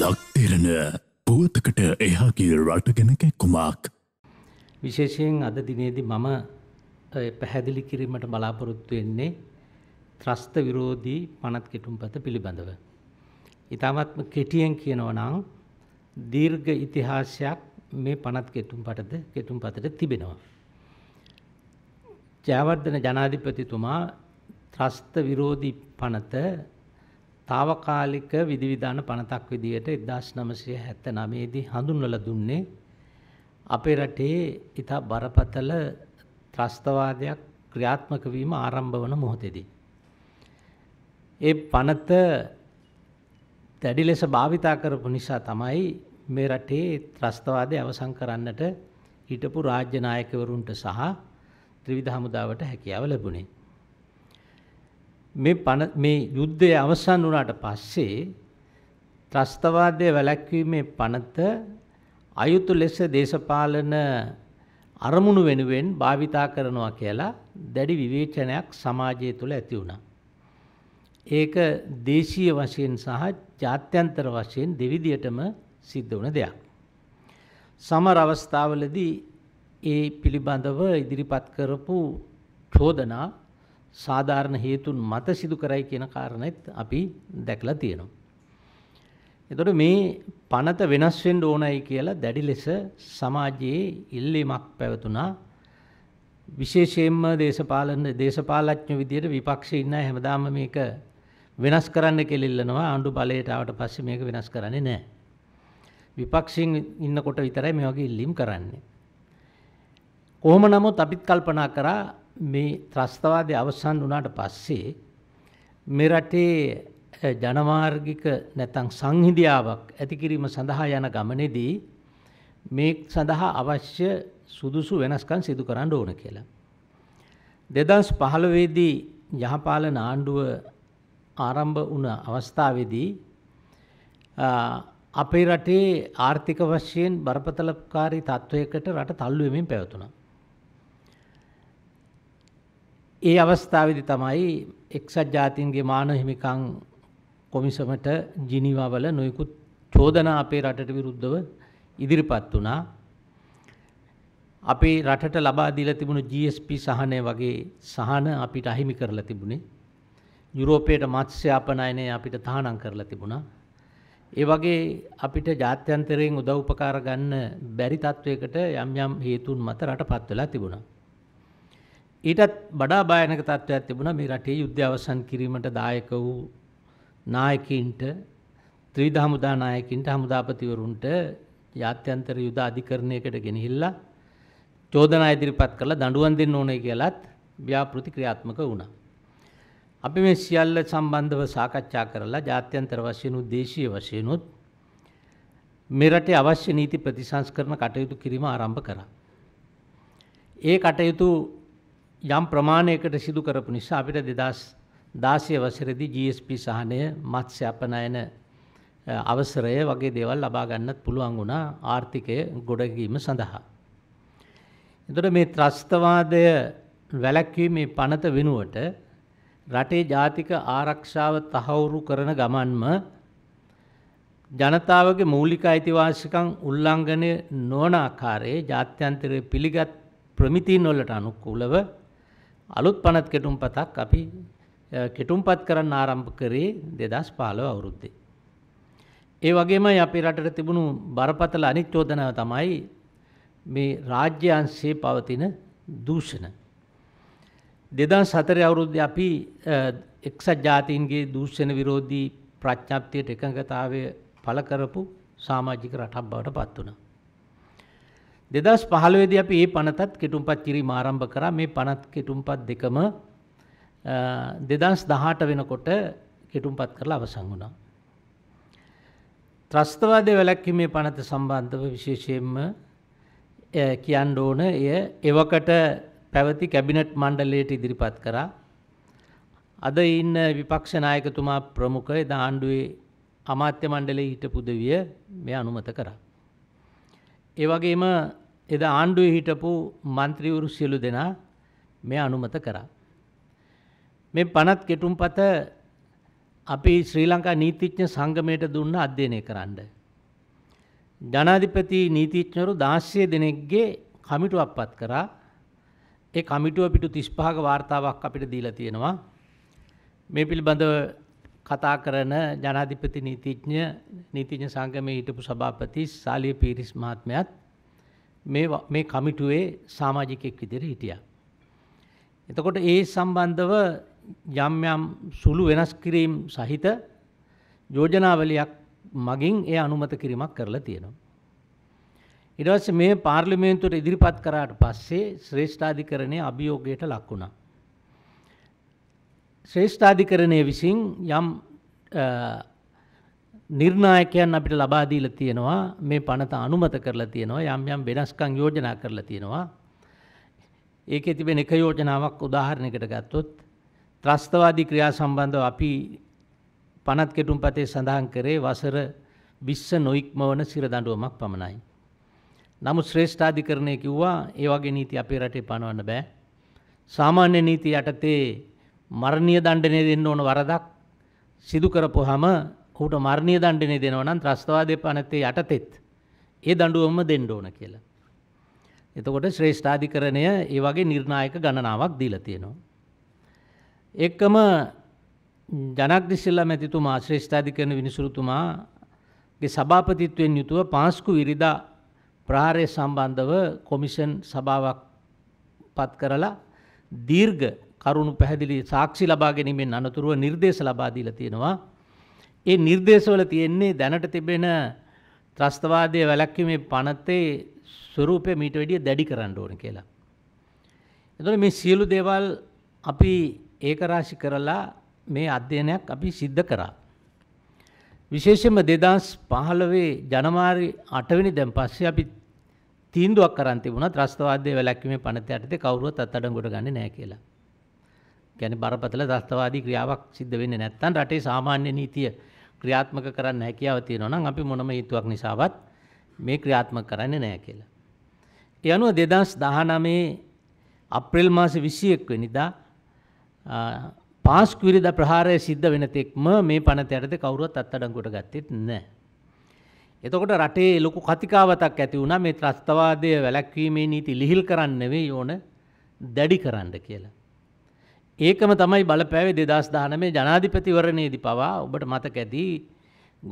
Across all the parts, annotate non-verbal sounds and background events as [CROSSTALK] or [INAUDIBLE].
ලක්තෙරණ පුවතකට එහාගේ රටගෙන කැක්කුමක්. විශේෂයෙන් අද දිනේදි මම පැහැදිලි කිරීමට බලාපොරොත්තු වෙන්නේ ත්‍රස්ත විරෝධී පනත් කෙටුම්පත පිළිබඳව. ඉතාමත්ම කෙටියෙන් කියනවනං දීර්ඝ ඉතිහාසයක් මේ පනත් කෙතුම් පටද කෙතුම් පතට තිබෙනවා. ජයවර්ධන ජනාධිපතිතුමා ත්‍රස්ත විරෝධී පනත తాවකාලික විධිවිධාන පනතක් විදියට 1979 දී හඳුන්වලා දුන්නේ අපේ රටේ ඉතා බරපතල ත්‍රස්තවාදයක් ක්‍රියාත්මක වීම ආරම්භ වන මොහොතේදී ඒ පනත දැඩි ලෙස භාවිතා කරපු නිසා තමයි මේ රටේ ත්‍රස්තවාදය අවසන් කරන්නට හිටපු රාජ්‍ය නායකවරුන්ට සහ ත්‍රිවිධ හමුදාවට හැකියාව ලැබුණේ මේ පන මේ යුද්ධය අවසන් වුණාට පස්සේ ත්‍රස්තවාදය වැළැක්වීමේ පනත අයුතු ලෙස දේශපාලන අරමුණු වෙනුවෙන් භාවිතා කරනවා කියලා දැඩි විවේචනයක් සමාජය තුළ ඇති වුණා. ඒක දේශීය වශයෙන් සහ ජාත්‍යන්තර වශයෙන් දෙවිදියටම සිද්ධ වුණ දෙයක්. සමර අවස්ථාවලදී ඒ පිළිබඳව ඉදිරිපත් කරපු චෝදනා සාධාරණ හේතුන් මත සිදු කරයි කියන කාරණෙත් අපි දැකලා තියෙනවා. එතකොට මේ පනත වෙනස් වෙන්න ඕනයි කියලා දැඩි ලෙස සමාජයේ ඉල්ලීමක් පැවතුණා. විශේෂයෙන්ම දේශපාලන දේශපාලඥ විදියට විපක්ෂේ ඉන්න හැමදාම මේක වෙනස් කරන්න කියලා ඉල්ලනවා. ආණ්ඩු බලයට ආවට පස්සේ මේක වෙනස් කරන්නේ නැහැ. විපක්ෂයෙන් ඉන්නකොට විතරයි මේ වගේ ඉල්ලීම් කරන්නේ. කොහොම නමුත් අපිත් කල්පනා කරා මේ ත්‍රස්තවාදය අවසන් වුණාට පස්සේ මේ රටේ ජනමාර්ගික නැතන් සංහිදියාවක් ඇතිකිරීම සඳහා යන ගමනෙදී මේ සඳහා අවශ්‍ය සුදුසු වෙනස්කන් සිදු කරන්න ඕන කියලා. දෙදස් පහළවේදී යහපාලන ආණ්ඩුව ආරම්භ වුණ අවස්ථාවේදී අපේ රටේ ආර්ථික වශයෙන් බරපතලකාරී තත්ත්වයකට රට තල්ලුවමින් පැවතුනා. ඒ අවස්ථාවේදී තමයි එක්සත් ජාතීන්ගේ මානව හිමිකම් කොමිසමට ජිනීවාවල නොයෙකුත් චෝදනා අපේ රටට විරුද්ධව ඉදිරිපත් වුණා. අපේ රටට ලබා දීලා තිබුණු GSP සහනය වගේ සහන අපිට අහිමි කරලා තිබුණේ. යුරෝපයට මත්ස්‍ය අපනයනය අපිට තහනම් කරලා තිබුණා. ඒ වගේ අපිට ජාත්‍යන්තරයෙන් උදව් උපකාර ගන්න බැරි තත්වයකට යම් යම් හේතුන් මත රටපත් වෙලා තිබුණා. ඊටත් බඩා බායනක තත්ත්වයක් තිබුණ මේ රටේ යුද්ධ අවසන් කිරීමට දායක වූ නායකින්ට ත්‍රීධ හමුදා නායකින්ට හමුදාපතිවරුන්ට ජාත්‍යන්තර යුද අධිකරණයකට ගෙනහිල්ලා චෝදනා ඉදිරිපත් කරලා දඬුවම් දෙන්න ඕනේ කියලත් ව්‍යාපෘති ක්‍රියාත්මක වුණා. අපි මේ සියල්ල සම්බන්ධව සාකච්ඡා කරලා ජාත්‍යන්තර වශයෙන් උත් දේශීය වශයෙන් උත් මේ රටේ අවශ්‍ය නීති ප්‍රතිසංස්කරණ කටයුතු කිරීම ආරම්භ කරා. ඒ කටයුතු යම් ප්‍රමාණයකට සිදු කරපු නිසා අපිට දෙදස් දාසය වසරදි GSP සහනය මත්ස්‍ය අපනයන අවසරය වගේ දේවල් ලබා ගන්නත් පුළුවන් වුණා ආර්ථිකය ගොඩගීම සඳහා. එතකොට මේ ත්‍රස්තවාදය වැළැක්වීමේ පනත වෙනුවට රටේ ජාතික ආරක්ෂාව තහවුරු කරන ගමන්ම ජනතාවගේ මූලික අයිතිවාසිකම් උල්ලංඝනය නොවන ආකාරයේ ජාත්‍යන්තරයේ පිළිගත් ප්‍රමිතීන් වලට අනුකූලව අලුත් පනත් කෙටුම්පතක් අපි කෙටුම්පත් කරන්න ආරම්භ කරේ දෙදස් පාලව අවුරුද්දේ. ඒ වගේම අපි රටට තිබුණු බරපතල අනිච්චෝදනාව තමයි මේ රාජ්‍යංශයේ පවතින දූෂණ. දෙදා සතර අවුරුද්ධ අපි එක්සත් ජාතීන්ගේ දූෂණ විරෝධී ප්‍රඥප්තියට එකඟතාවය පළ කරපු සාමාජික රටක් බවට පත් වනා. දෙදස් පහළවේදී අපි ඒ පනතත් කෙටුම්පත් කිරීම ආරම්භ කරා මේ පනත් කෙටුම්පත් දෙකම දෙදස් දහට වෙනකොට කෙටුම්පත් කරලා අවසං වුණා. ත්‍රස්තවාදය වැලැක්කීමේ පනත සම්බන්ධව විශේෂයෙන්ම කියන්න ඕන එය එවකට පැවති කැබිනට් මණ්ඩලයට ඉදිරිපත් කරා. අද ඉන්න විපක්ෂනායකතුමා ප්‍රමුඛ එදා ආණ්ඩුවේ අමාත්‍ය මණ්ඩලයේ හිටපු දෙවිය මේ අනුමත කරා. ඒ වගේම එදා ආණ්ඩුවේ හිටපු മന്ത്രിවරු සියලු දෙනා මේ අනුමත කරා. මේ පනත් කෙටුම්පත අපි ශ්‍රී ලංකා නීතිඥ සංගමයට දුන්න අධ්‍යයනය කරන්න. ජනාධිපති නීතිඥවරු 16 දෙනෙක්ගේ කමිටුවක් පත් කරා. ඒ කමිටුව පිටු 35ක වார்த்தාවක් අපිට දීලා තියෙනවා. මේ පිළිබඳව කතා කරන ජනාධිපති නීතිඥ නීතිඥ සංගමේ හිටපු සභාපති සාලිය පීරිස් මහත්මයත් මේ කමිටුවේ සාමාජිකයෙක් විදිර හිටිය. එතකොට ඒ සම්බන්ධව යම් යම් සුළු වෙනස් කිරීම් සහිත යෝජනාවලයක් මගින් ඒ අනුමත කිරීමක් කරලා තියෙනවා. ඉඩවස්ස මේ පාර්ලිමේන්තුවට ඉදිරිපත් කරාට පස්සේ ශ්‍රේෂ්ඨාධිකරණය අභියෝගයට ලක් වුණා. ශ්‍රේෂ්ඨාධිකරණය විසින් යම් නිර්ණායකයන් අපිට ලබාදීල තියෙනවා මේ පනත අනුමත කරලා තියෙනවා යම් යම් වෙනස්කං යෝජනා කරලා තියෙනවා. ඒක තිබෙන එක යෝජනාවක් උදාහරණයකට ගත්තොත් ත්‍රස්තවාදී ක්‍රියා සම්බන්ධව අපි පනත් කෙටුම් පතේ සඳහන් කරේ වසර විශ්ස නොයික්මවන සිරදඬුවමක් පමණයි. නමුත් ශ්‍රේෂ්ඨාධිකරණය කිව්වා ඒ වගේ නීති අපේ රටේ පනවන්න බෑ. සාමාන්‍ය නීති යටතේ මරණීය දණ්ඩනය දෙන්න ඕන වරදක් සිදු කරපුවාම කූට මරණීය දණ්ඩනය දෙනවා නම් ත්‍රස්තවාදී පනතේ යටතෙත් ඒ දඬුවම දෙන්න ඕන කියලා. එතකොට ශ්‍රේෂ්ඨාධිකරණය ඒ වගේ නිර්ණායක ගණනාවක් දීලා තියෙනවා. එක්කම ජනක්දිසිල්ල මැතිතුමා ශ්‍රේෂ්ඨාධිකරණ විනිසුරුතුමාගේ සභාපතිත්වයෙන් යුතුව පාස්කු විරිදා ප්‍රහාරය සම්බන්ධව කොමිෂන් සභාවක් පත් කරලා දීර්ඝ කරුණු පැහැදිලි සාක්ෂි ලබා ගැනීමෙන් අනතුරුව නිර්දේශ ලබා දීලා තියෙනවා. ඒ නිර්දේශවල තියෙන්නේ දැනට තිබෙන ත්‍රස්තවාදය වැළැක්වීමේ පනතේ ස්වරූපය මීට වැඩිය දැඩි කරන්න ඕන කියලා. එතකොට මේ සියලු දේවල් අපි ඒකරාශි කරලා මේ අධ්‍යයනයක් අපි සිද්ධ කරා. විශේෂයෙන්ම 2015 ජනවාරි 8 වෙනි දැන් පස්සේ අපි තීන්දුවක් කරන් තිබුණා ත්‍රස්තවාදයේ වැළැක්වීමේ පනත යටතේ කවුරුවත් අත්අඩංගුවට ගන්නේ නැහැ කියලා. ගැන බරපතල දස්තවාදී ක්‍රියාවක් සිද්ධ වෙන්න නැත්තන් රටේ සාමාන්‍ය නීතිය ක්‍රියාත්මක කරන්න හැකියාව තියෙනවනම් අපි මොනම හේතුවක් නිසාවත් මේ ක්‍රියාත්මක කරන්නේ නැහැ කියලා. ඒ අනුව 2019 අප්‍රේල් මාසේ 21 වෙනිදා පාස්කු විරුද්ධ ප්‍රහාරය සිද්ධ වෙන තෙක්ම මේ පනත යටතේ කවුරුවත් අත්අඩංගුවට ගත්තෙත් නැහැ. එතකොට රටේ ලොකු කතිකාවතක් ඇති වුණා මේ ත්‍රස්තවාදය වැළැක්වීමේ නීති ලිහිල් කරන්න නෙවෙයි ඕන දැඩි කරන්න කියලා. ඒකම තමයි බලපෑවේ දෙදස් දානමේ ජනාධිපතිවරණයේදී පවා ඔබට මතක ඇති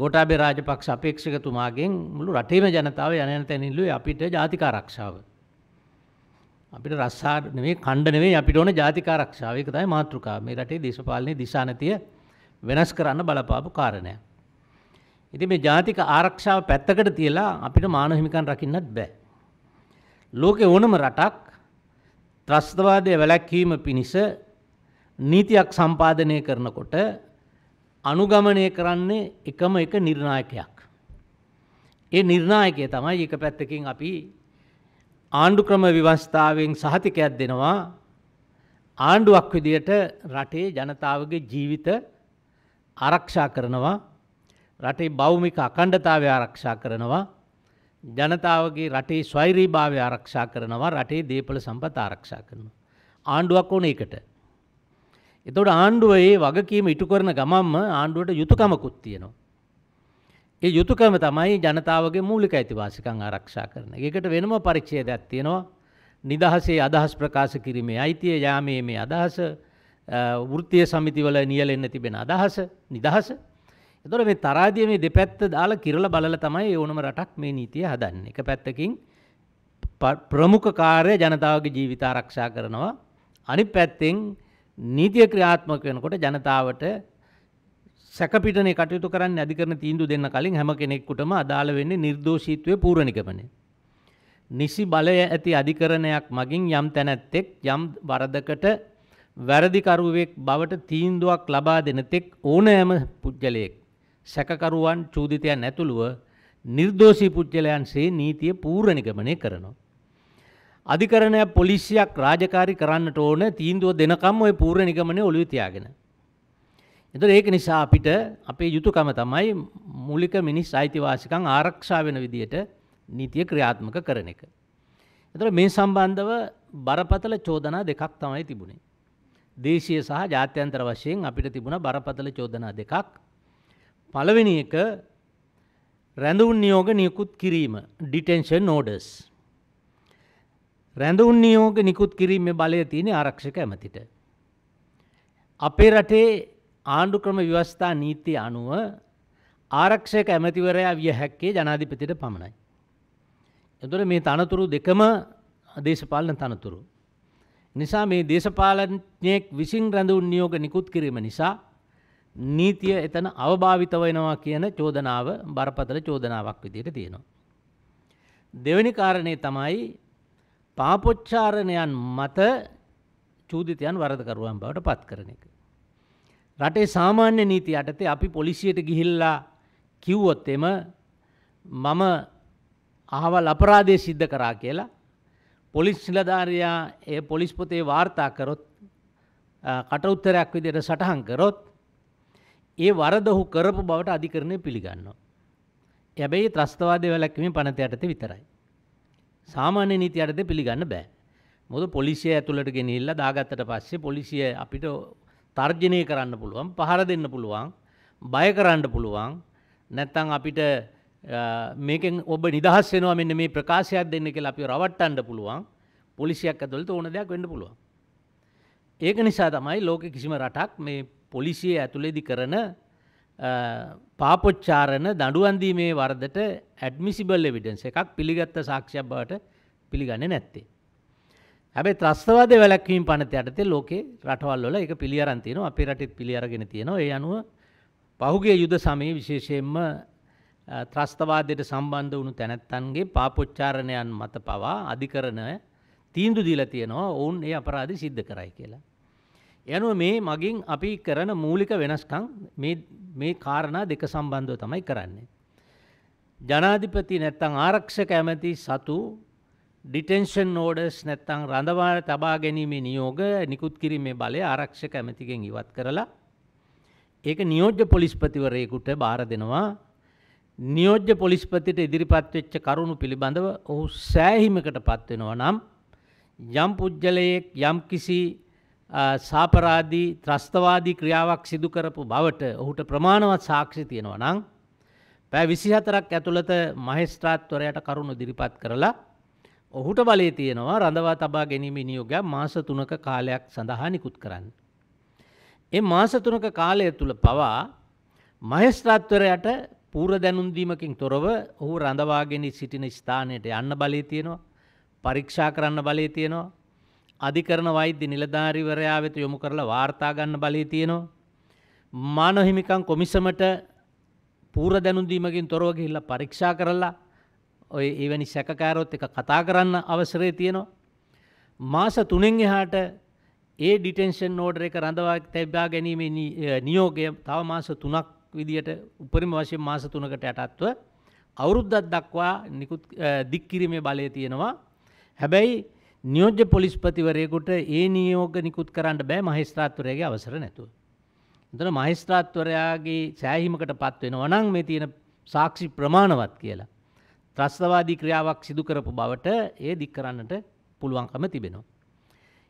ගෝටාබේ රාජපක්ෂ අපේක්ෂකතුමාගෙන් මුළු රටේම ජනතාව යනයන තැනිල්ලුවේ අපිට ජාතිකාරක්ෂාව. අපිට රස්සා නෙවේ කණ්ඩනවේ අපිට ඕන ජාතිකාරක්ෂාව එක තමයි මාතෘකා මේ රටේ දේශපාලනයේ දිශානතිය වෙනස් කරන්න බලපාපු කාරණය. ඉතින් මේ ජාතික ආරක්ෂාව පැත්තකට තියලා අපිට මානව හිමිකම් රකින්නත් බෑ. ලෝකේ ඕනම රටක් ත්‍රස්තවාදය වැළැක්වීම පිණිස නීතියක් සම්පාදනය කරනකොට අනුගමනය කරන්නේ එකම එක නිර්ණායකයක්. ඒ නිර්ණායකය තමයි එක පැත්තකින් අපි ආණ්ඩු ක්‍රම විවස්ථාවෙන් සහතිකයක් දෙනවා ආණ්ඩුවක් විදියට රටේ ජනතාවගේ ජීවිත ආරක්ෂා කරනවා රටේ බෞමික අකණ්ඩතාවය ආරක්ෂා කරනවා ජනතාවගේ රටේ ස්වෛරීභාවය ආරක්ෂා කරනවා රටේ දේපල සම්පත ආරක්ෂා කරනවා. ආණ්ඩුවක් ඕන එකට එතකොට ආණ්ඩුව ඒ වගකීම ඉටු කරන ගමන්ම ආණ්ඩුවට යුතුයකමකුත් තියෙනවා. ඒ යුතුයකම තමයි ජනතාවගේ මූලික අයිතිවාසිකම් ආරක්ෂා කරන. ඒකට වෙනම පරිච්ඡේදයක් තියෙනවා. නිදහසේ අදහස් ප්‍රකාශ කිරීමේ අයිතිය යාමේ මේ අදහස වෘත්තීය සමිතිවල නියැලෙන්න තිබෙන අදහස නිදහස. එතකොට මේ තරාදිය මේ දෙපැත්ත දාලා කිරලා බලලා තමයි ඕනම රටක් මේ නීතිය හදන්නේ. එක පැත්තකින් ප්‍රමුඛ කාර්ය ජනතාවගේ ජීවිත ආරක්ෂා කරනවා. අනිත් පැත්තෙන් නීතිය ක්‍රියාත්මක වෙනකොට ජනතාවට සැකපිටන කටයුතු කරන්න අධිකරන තීන්දු දෙන්න කලින් හැම කෙනෙක්කුටම අදාළ වෙන්නේ නිර්දෝෂීත්වය පූරණිකමනේ. නිසි බලය ඇති අධිකරණයක් මගින් යම් තැනැත්තෙක් යම් වරදකට වැරදිකරුවෙක් බවට තීන්දුවක් ලබා දෙන තෙක් ඕනෑම පුද්ගලයෙක්. සැකකරුවන් චූදිතයන් ඇතුළුව නිර්දෝෂී පුද්ගලයන්සේ නීතිය පූරණිකමනය කරනවා. අධිකරණයක් පොලිසියක් රාජකාරි කරන්නට ඕන තීන්දුව දෙනකම් ඔය පූර්ණ නිගමනේ ඔළුවේ තියාගෙන. එතකොට ඒක නිසා අපිට අපේ යුතුයකම තමයි මූලික මිනිස් අයිතිවාසිකම් ආරක්ෂා වෙන විදියට නීතිය ක්‍රියාත්මක කරන එක. එතකොට මේ සම්බන්ධව බරපතල චෝදනා දෙකක් තමයි තිබුණේ. දේශීය සහ ජාත්‍යන්තර වශයෙන් අපිට තිබුණ බරපතල චෝදනා දෙකක්. පළවෙනි එක රැඳවුන් නියෝග නියකුත් කිරීම ඩිටෙන්ෂන් නෝඩස් රැඳවුන් නියෝග නිකුත් කිරීම බලය තියෙන ආරක්ෂක ඇමතිට. අපේ රටේ ආණ්ඩු ක්‍රම ව්‍යවස්ථා නීති අනුව ආරක්ෂයක ඇමතිවරයා විය හැක්කේ ජනාධිපතිට පමණයි. එතුට මේ තනතුරු දෙකම දේශපාලන තනතුරු. නිසා මේ දේශපාලනයෙක් විසින් රැඳවුන් නියෝග නිකුත් කිරීම නිසා නීතිය එතන අවභාවිත වෙනවා කියන චෝදනාව බරපතල චෝදනාවක් විදියට තියෙනවා. දෙවැනි කාරණය තමයි පාපොච්චාරණයන් මත චූදිතයන් වරදකරුවන් බවට පත් කරන එක. රටේ සාමාන්‍ය නීති යටතේ අපි පොලිසියට ගිහිල්ලා කිව්වොත් එම මම අහවල් අපරාධය සිද්ධ කරා කියලා පොලිස් නිලධාරයා ඒ පොලිස් පොතේ වාර්තා කරොත් කටඋත්තරයක් විදියට සටහන් කරොත් ඒ වරදහු කරපු බවට අධිකරණය පිළිගන්නවා. හැබැයි ත්‍රස්තවාදය වැලැක්වීම පනත යටතේ විතරයි. සාමාන්‍ය නීතියටද පිළිගන්න බෑ. මොද පොලිසිය ඇතුළට ගෙනනිල්ල දාගත්තට පස්සේ පොලිසිය අපිට තර්ජනය කරන්න පුළුවන් පහර දෙන්න පුළුවන් බය කරන්න පුළුවන් නැත්තං අපිට මේකෙන් ඔබ නිදහස් වෙනවා මෙන්න මේ ප්‍රකාශයක් දෙන්න කියලා අපි රවට්ටන්න පුළුවන් පොලිසියක් ඇතුළත ඕන දෙයක් වෙන්න පුළුවන්. ඒක නිසා තමයි ලෝක කිසිම රටක් මේ පොලිසිය ඇතුළේදි කරන පාපොච්චාරණ දඩුවන්දීමේ වරදට ඇඩමිසිබල් එවිඩන්ස එකක් පිළිගත්ත සාක්ෂයක් බවට පිළිගන්න නැත්තේ. ඇබේ ත්‍රස්තවාද වැලක්වීම පනත යටතේ ලෝකේ රටවල්ල එක පිළියරන්තියන අපි රටත් පිළියරගෙන තියෙනවා ඒ අනුව පහුගේ යුද සමයේ විශේෂයෙන්ම ත්‍රස්තවාදයට සම්බන්ධ වුණු තැනැත්තන්ගේ පාපොච්චාරණයන් මත පවා අධිකරණය තීන්දු දීල තියෙනවා ඔවුන් ඒ අපරාධි සිද්ධ කරයි කියලා. යනුව මේ මගින් අපි කරන මූලික වෙනස්කම් මේ කාරණා දෙක සම්බන්ධව තමයි කරන්නේ. ජනාධිපති නැත්තං ආරක්ෂක ඇමති සතු ඩිටෙන්ෂන් නෝඩස් නැත්තං රඳවා තබා ගැනීමේ නියෝග නිකුත් කිරීමේ බලය ආරක්ෂක ඇමතිගෙන් ඉවත් කරලා ඒක නියෝජ්‍ය පොලිස්පතිවරයෙකුට බාර දෙනවා නියෝජ්‍ය පොලිස්පතිට ඉදිරිපත් වෙච්ච කරුණු පිළිබඳව ඔහු සෑහිමකට පත්වෙනවා නම් යම් පුද්ගලයෙක් යම් කිසි සාපරාධී ත්‍රස්තවාදී ක්‍රියාවක් සිදු කරපු බවට ඔහුට ප්‍රමාණවත් සාක්ෂි තියෙනවා නම් පැ විසිහතරක් ඇතුළත මහෙස්ත්‍රාත්වරයට කරුණු දිරිපත් කරලා ඔහුට බලේ තියෙනවා රඳවා තබා ගැනීම නියෝගයක් මාස තුනක කාලයක් සඳහා නිකුත් කරන්න. ඒ මාස තුනක කාලය තුළ පවා මහෙස්ත්‍රාත්වරයට පූර දැනුන්දීමකින් තොරව ඔහු රඳවාගෙන සිටින ස්ථානයට යන්න බලේ තියෙනවා පරීක්ෂා කරන්න බලේ තියෙනවා අධිකරණ වෛද්‍ය නිලධාරිවරයා වෙත යොමු කරලා වාර්තා ගන්න බලය තියෙනවා. මානව හිමිකම් කොමිසමට පූර්ව දැනුම් දීමකින් තොරව ගිහිල්ලා පරීක්ෂා කරලා ඔය එවැනි සැකකාරොත් එක කතා කරන්න අවසරය තියෙනවා. මාස තුනෙන් එහාට ඒ ඩිටෙන්ෂන් නෝඩර එක රඳවා තැබා ගැනීමේ නියෝගය තව මාස තුනක් විදියට උපරිම වශයෙන් මාස තුනකට යටත්ව අවුරුද්දක් දක්වා නිකුත් දික්කිරීමේ බලය තියෙනවා. හැබැයි නියෝජ්‍ය පොලිස්පතිවරයෙකුට ඒ නියෝග නිකුත් කරන්න බෑ මහිස්ත්‍රාත්වරයගේ අවසර නැතුව. එතන මහිස්ත්‍රාත්වරයාගේ සෑහීමකට පත්වෙන වනං මේ තියෙන සාක්ෂි ප්‍රමාණවත් කියලා. ත්‍රස්තවාදී ක්‍රියාවක් සිදු කරපු බවට ඒ දික් කරන්නට පුළුවන්කම තිබෙනවා.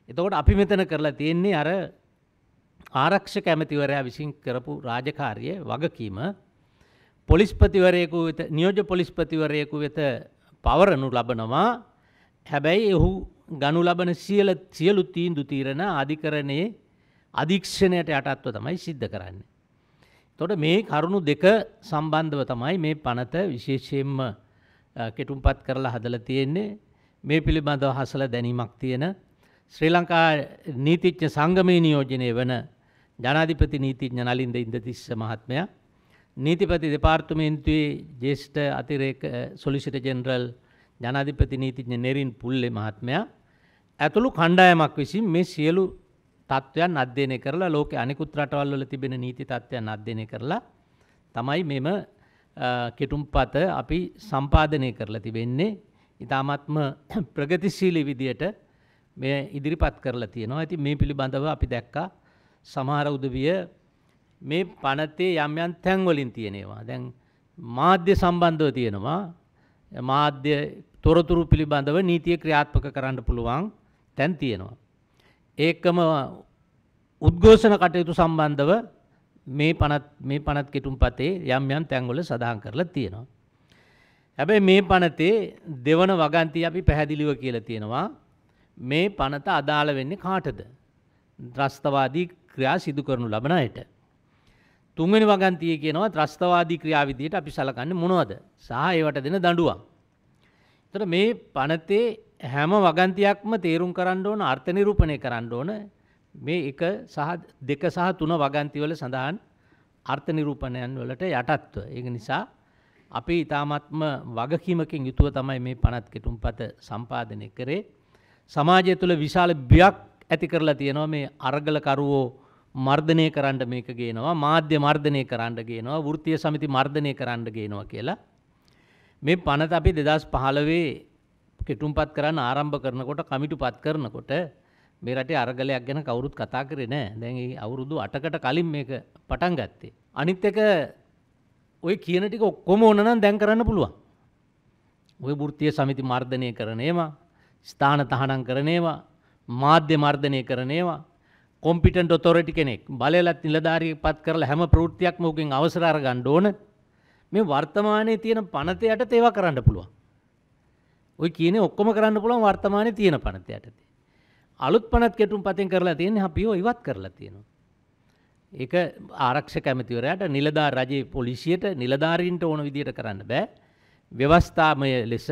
එතකොට අපි මෙතන කරලා තියෙන්නේ අර ආරක්ෂ කැමතිවරයා විසින් කරපු රාජකාරිය වගකීම පොලිස්පතිවරයෙකු නියෝජ පොලිස්පතිවරයෙකු වෙත පවරනු ලබනවා හැබැයි ඔහු ගනු ලබන සියල සියලු තීන්දු තීරණ අධිකරණයේ අධීක්ෂණයට යටත්ව තමයි සිද්ධ කරන්නේ. තොට මේ කරුණු දෙක සම්බන්ධව තමයි මේ පනත විශේෂයෙන්ම කෙටුම්පත් කරලා හදල තියෙන්නේ මේ පිළිබඳව හසල දැනීමක් තියෙන ශ්‍රී ලංකා නීතිච්ඥ සංගමය නියෝජනය වන ජනාධිපති නීතිඥ නලින්ද ඉන්දතිස්ස මහත්මය නීතිපති දෙපාර්තුමේන්තුවේ ජේෂ්ඨ අතිරේක සොලිසිට ජෙනරල් ජනාධිපති නීතිඥ නෙරින් පුල්ලෙ මහත්මයා ඇතුළු කණ්ඩායමක් විසින් මේ සියලු තත්ත්වයන් අධ්‍යයනය කරලා ලෝක අනිකුත් රටවල්වල තිබෙන නීති තත්ත්වයන් අධ්‍යයනය කරලා තමයි මෙම කෙටුම්පත අපි සම්පාදනය කරලා තිබෙන්නේ ඉතාමත්ම [CLEARS THROAT] ප්‍රගතිශීලී විදියට මේ ඉදිරිපත් කරලා තියෙනවා ඇති මේ පිළිබඳව අපි දැක්කා සමහර උදවිය මේ පනතේ යම් යම් තැන්වලින් තියෙනවා දැන් මාධ්‍ය සම්බන්ධව තියෙනවා මාධ්‍ය තොරතුරු පිළිබඳව නීතිය ක්‍රියාත්මක කරන්න පුළුවන් තැන් තියෙනවා. ඒකම උද්ඝෝෂණ කටයුතු සම්බන්ධව මේ පනත් මේ පනත් කෙටුම් පතේ යම් යම් තැන්වල සඳහන් කරලා තියෙනවා. හැබැයි මේ පනතේ දෙවන වගන්තිය අපි පැහැදිලිව කියලා තියෙනවා. මේ පනත අදාළ වෙන්නේ කාටද? ත්‍රස්තවාදී ක්‍රියා සිදු කරනු ලබන අයට. තුන්වෙනි වගන්තිය කියනවා ත්‍රස්තවාදී ක්‍රියාවිදියට අපි සලකන්නේ මොනවද? සහ ඒවට දෙන දඬුවම්. තොට මේ පනතේ හැම වගන්තියක්ම තේරුම් කරන්න ඕන අර්ථනිරූපණය කරන්න ඕන මේ එක සහ දෙක සහ තුන වගන්තිවල සඳහන් අර්ථනිරූපණයන් වලට යටත්ව. ඒක නිසා අපි ඉතාමත්ම වගකීමකින් යුතුව තමයි මේ පනත් කෙටුම් පත සම්පාධනය කරේ. සමාජය තුළ විශාල බ්‍යයක් ඇති කරලා තියෙනවා මේ අර්ගලකරුවෝ මර්ධනය කරන්න මේක ගේනවා මාධ්‍ය මර්ධනය කරන්න ගේනවා ෘතිය සමිති මර්ධනය කරන්න ගේනවා කියලා මේ පනත අපි දෙදස් පහලවේ කෙටුම්පත් කරන්න ආරම්භ කරනකොට කමිටු පත් කරනකොට මේ රටේ අරගලයක් ගැන කවුරුත් කතා කරේ නෑ දැන් අවුරුදු අටකට කලින් මේක පටන් ගත්තේ. අනිත් එක ඔය කියන ටික ඔක්කොම ඕන නම් දැන් කරන්න පුළුවන්. ඔය වෘත්තීය සමිති මර්ධනය කරන ඒවා, ස්ථාන තහනම් කරන ඒවා, මාධ්‍ය මර්ධනය කරන ඒවා, කොම්පිටන්ට් ඔතොරිටි කෙනෙක් බලයලත් නිලධාරියෙක් පත් කරලා හැම ප්‍රවෘත්තියක්ම උගෙන් අවසර අර ගන්න ඕන. මේ වර්තමානයේ තියෙන පනත යටතේ ඒවා කරන්න පුළුවන්. ඔය කියන්නේ ඔක්කොම කරන්න පුළුවන් වර්තමානයේ තියෙන පනත යටතේ. අලුත් පනත් කෙටුම් පතෙන් කරලා තියෙන්නේ අපි ඒව ඉවත් කරලා තියෙනවා. ඒක ආරක්ෂක ඇමතිවරයාට නිලධාර රජයේ පොලිසියට නිලධාරීන්ට ඕන විදිහට කරන්න බෑ. ව්‍යවස්ථාමය ලෙස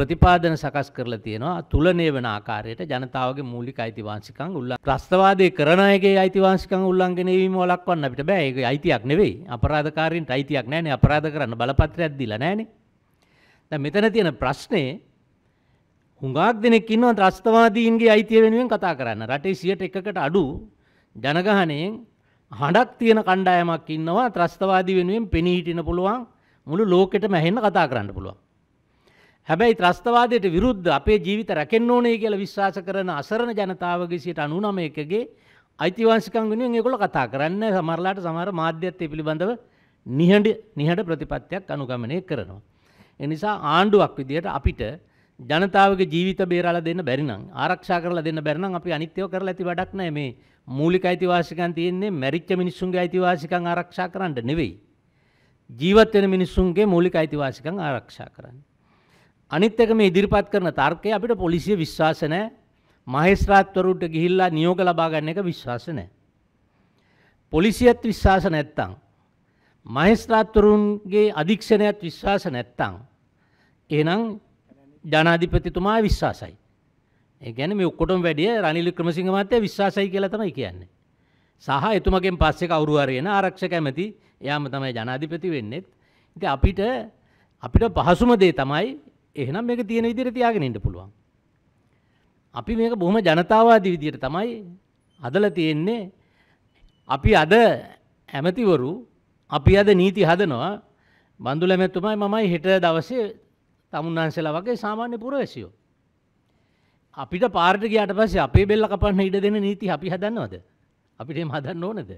ප්‍රතිපාදන සකස් කරලා තියෙනවා තුලනය වන ආකාරයට ජනතාවගේ මූලික අයිතිවාසිකම් උල්ලං ත්‍රස්තවාදයේ කරන අයගේ අයිතිවාසිකම් උල්ලංඝනය වීම වළක්වන්න අපිට බෑ. ඒක අයිතියක් නෙවෙයි. අපරාධකාරීන්ට අයිතියක් නැහැනේ. අපරාධ කරන්න බලපත්‍රයක් දීලා නැහැනේ. දැන් මෙතන තියෙන ප්‍රශ්නේ හුඟක් දෙනෙක් ඉන්නවා ත්‍රස්තවාදීන්ගේ අයිතිය වෙනුවෙන් කතා කරන්න. රටේ 100%කට අඩු ජනගහණයෙන් හඬක් තියෙන කණ්ඩායමක් ඉන්නවා ත්‍රස්තවාදී වෙනුවෙන් පෙනී හිටින්න පුළුවන් මුළු ලෝකෙටම ඇහෙන්න කතා කරන්න පුළුවන්. හැබැයි ත්‍රස්තවාදයට විරුද්ධ අපේ ජීවිත රැකෙන් ඕනේ කියල විශ්වාස කරන අසරණ ජනතාවගේසිට අනුනම එකගේ අයිතිවාංසිකං වෙනුවෙන් ඒකොල කතා කරන්න සමරලාට සමහර මාධ්‍යත්වය පිළිබඳව නිහඬ නිහඬ ප්‍රතිපත්තියක් අනුගමනය කරනවා. එනිසා ආණ්ඩුවක් විදියට අපිට ජනතාවගේ ජීවිත බේරලා දෙන්න බැරි නම් ආරක්ෂා කරලා දෙන්න බැරි නම් අපි අනිත්‍යව කරලා ඇති වැඩක් නැහැ මේ මූලික අයිතිවාසිකම් තියෙන්නේ මැරිච්ච මිනිස්සුන්ගේ අයිතිවාසිකම් ආරක්ෂා කරන්න නෙවෙයි ජීවත් වෙන මිනිස්සුන්ගේ මූලික අයිතිවාසිකම් ආරක්ෂා කරන්න අනිත් එක මේ ඉදිරිපත් කරන තර්කය අපිට පොලිසිය විශ්වාස නැහැ. මහේස්ත්‍රාත්වරුන්ට ගිහිල්ලා නියෝග ලබා ගන්න එක විශ්වාස නැහැ. පොලිසියත් විශ්වාස නැත්තම් මහේස්ත්‍රාත්වරුන්ගේ අධීක්ෂණයත් විශ්වාස නැත්තම් එහෙනම් ජනාධිපතිතුමා විශ්වාසයි. ඒ කියන්නේ මේ ඔක්කොටම වැඩිය රනිල් වික්‍රමසිංහ මහත්තයා විශ්වාසයි කියලා තමයි කියන්නේ. සහ එතුමගෙන් පස්සේ කවුරු හරි එන ආරක්ෂක ඇමති එයාම තමයි ජනාධිපති වෙන්නේ. ඉතින් අපිට අපිට පහසුම දේ තමයි එහෙනම් මේක තියෙන විදිහට තියාගෙන ඉන්න පුළුවන්. අපි මේක බොහොම ජනතාවාදී විදිහට තමයි හදලා තියෙන්නේ. අපි අද ඇමතිවරු අපි අද නීති හදනවා බන්දුල ඇමතුමයි මමයි හෙට දවසේ තමුන්නාන්සලා වගේ සාමාන්‍ය පුරවැසියෝ. අපිට පාර්ට ගියාට පස්සේ අපේ බෙල්ල කපන්න ඉඩ දෙන නීති අපි හදන්නවද? අපිට එහෙම හදන්න ඕනද?